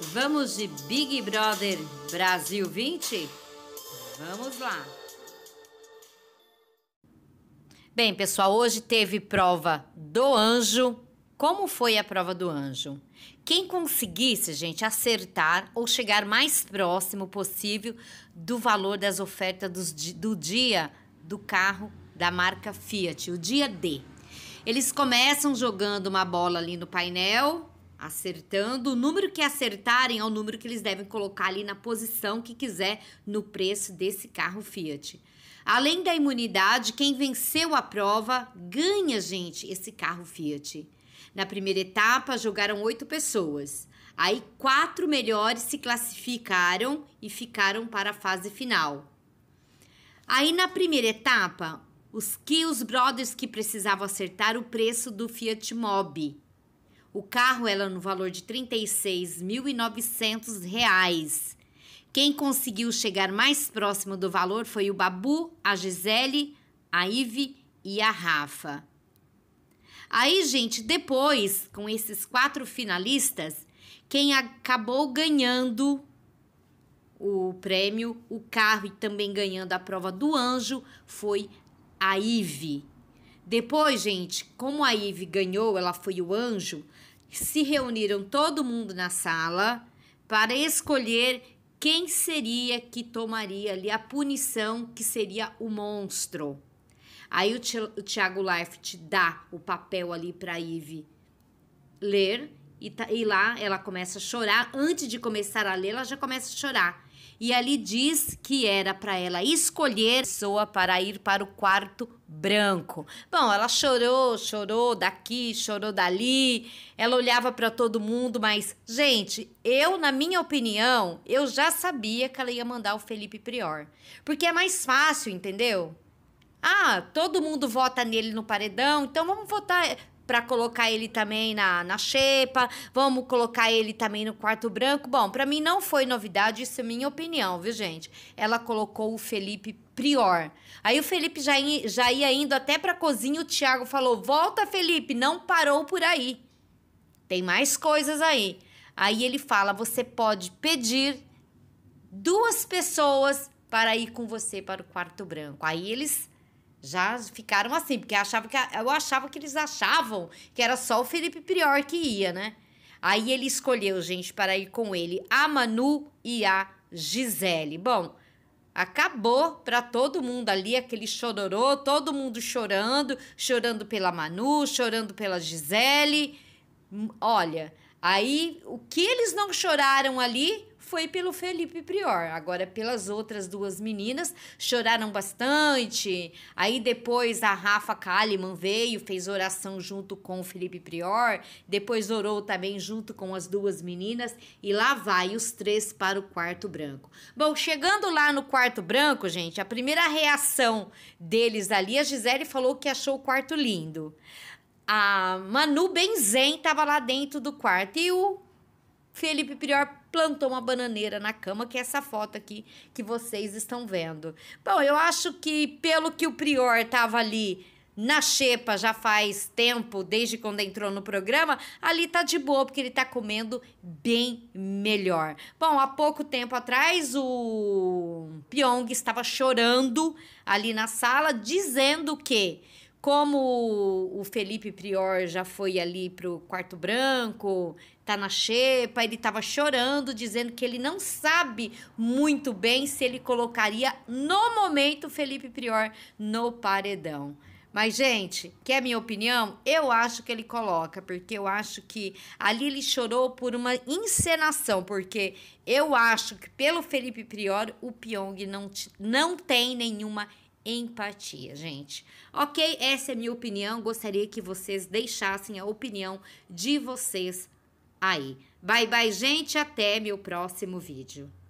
Vamos de Big Brother Brasil 20? Vamos lá! Bem, pessoal, hoje teve prova do anjo. Como foi a prova do anjo? Quem conseguisse, gente, acertar ou chegar mais próximo possível do valor das ofertas do, dia do carro da marca Fiat, o dia D. Eles começam jogando uma bola ali no painel, acertando o número que acertarem é o número que eles devem colocar ali na posição que quiser no preço desse carro Fiat. Além da imunidade, quem venceu a prova ganha, gente, esse carro Fiat. Na primeira etapa, jogaram oito pessoas. Aí, quatro melhores se classificaram e ficaram para a fase final. Aí, na primeira etapa, os que os brothers que precisavam acertar o preço do Fiat Mobi o carro era no valor de R$ 36.900. Quem conseguiu chegar mais próximo do valor foi o Babu, a Gisele, a Ive e a Rafa. Aí, gente, depois, com esses quatro finalistas, quem acabou ganhando o prêmio, o carro e também ganhando a prova do anjo foi a Ive. Depois, gente, como a Ive ganhou, ela foi o anjo, se reuniram todo mundo na sala para escolher quem seria que tomaria ali a punição, que seria o monstro. Aí o Tiago Leifert dá o papel ali para Ive ler e, tá, e lá ela começa a chorar. Antes de começar a ler, ela já começa a chorar. E ali diz que era para ela escolher pessoa para ir para o quarto branco. Bom, ela chorou, chorou daqui, chorou dali. Ela olhava para todo mundo, mas gente, eu na minha opinião, eu já sabia que ela ia mandar o Felipe Prior, porque é mais fácil, entendeu? Ah, todo mundo vota nele no paredão, então vamos votar para colocar ele também na, na xepa, vamos colocar ele também no quarto branco. Bom, para mim não foi novidade, isso é minha opinião, viu, gente? Ela colocou o Felipe Prior. Aí o Felipe já, ia, já ia indo até para cozinha, o Thiago falou: "Volta, Felipe, não parou por aí. Tem mais coisas aí". Aí ele fala: "Você pode pedir duas pessoas para ir com você para o quarto branco". Aí eles já ficaram assim, porque achava que, eu achava que eles achavam que era só o Felipe Prior que ia, né? Aí ele escolheu, gente, para ir com ele a Manu e a Gisele. Bom, acabou para todo mundo ali aquele chororô, todo mundo chorando, chorando pela Manu, chorando pela Gisele. Hum, olha, aí o que eles não choraram ali, foi pelo Felipe Prior. Agora, pelas outras duas meninas, choraram bastante. Aí depois a Rafa Kalimann veio, fez oração junto com o Felipe Prior. Depois orou também junto com as duas meninas. E lá vai os três para o quarto branco. Bom, chegando lá no quarto branco, gente, a primeira reação deles ali, a Gisele falou que achou o quarto lindo. A Manu Benzen estava lá dentro do quarto e o Felipe Prior plantou uma bananeira na cama, que é essa foto aqui que vocês estão vendo. Bom, eu acho que pelo que o Prior estava ali na xepa já faz tempo, desde quando entrou no programa, ali tá de boa, porque ele tá comendo bem melhor. Bom, há pouco tempo atrás, o Pyong estava chorando ali na sala, dizendo que como o Felipe Prior já foi ali pro quarto branco, tá na xepa, ele tava chorando, dizendo que ele não sabe muito bem se ele colocaria no momento o Felipe Prior no paredão. Mas, gente, que é minha opinião, eu acho que ele coloca, porque eu acho que ali ele chorou por uma encenação, porque eu acho que pelo Felipe Prior, o Pyong não, não tem nenhuma empatia, gente. Ok? Essa é a minha opinião. Gostaria que vocês deixassem a opinião de vocês aí. Bye, bye, gente. Até meu próximo vídeo.